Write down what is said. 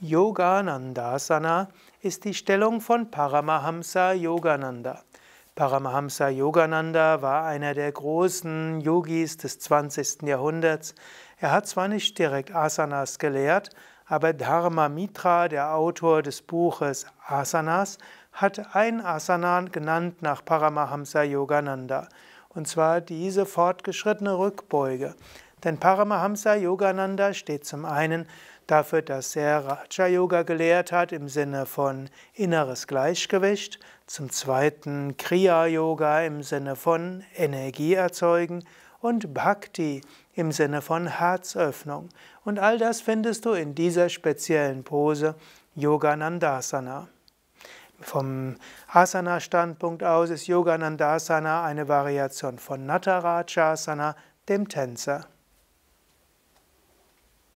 Yoganandasana ist die Stellung von Paramahamsa Yogananda. Paramahamsa Yogananda war einer der großen Yogis des 20. Jahrhunderts. Er hat zwar nicht direkt Asanas gelehrt, aber Dharma Mitra, der Autor des Buches Asanas, hat ein Asana genannt nach Paramahamsa Yogananda, und zwar diese fortgeschrittene Rückbeuge. Denn Paramahamsa Yogananda steht zum einen dafür, dass er Raja Yoga gelehrt hat im Sinne von inneres Gleichgewicht, zum zweiten Kriya Yoga im Sinne von Energie erzeugen und Bhakti im Sinne von Herzöffnung. Und all das findest du in dieser speziellen Pose Yoganandasana. Vom Asana-Standpunkt aus ist Yoganandasana eine Variation von Natarajasana, dem Tänzer.